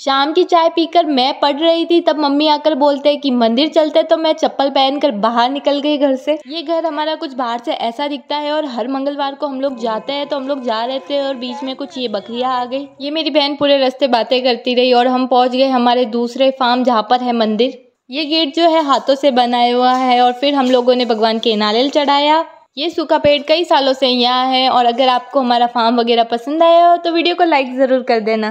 शाम की चाय पीकर मैं पढ़ रही थी तब मम्मी आकर बोलते हैं कि मंदिर चलते तो मैं चप्पल पहनकर बाहर निकल गई घर से ये घर हमारा कुछ बाहर से ऐसा दिखता है और हर मंगलवार को हम लोग जाते हैं तो हम लोग जा रहे थे और बीच में कुछ ये बकरिया आ गई ये मेरी बहन पूरे रास्ते बातें करती रही और हम पहुँच गए हमारे दूसरे फार्म जहाँ पर है मंदिर ये गेट जो है हाथों से बनाया हुआ है और फिर हम लोगों ने भगवान के नारियल चढ़ाया ये सूखा पेड़ कई सालों से यहाँ है और अगर आपको हमारा फार्म वगैरह पसंद आया हो तो वीडियो को लाइक ज़रूर कर देना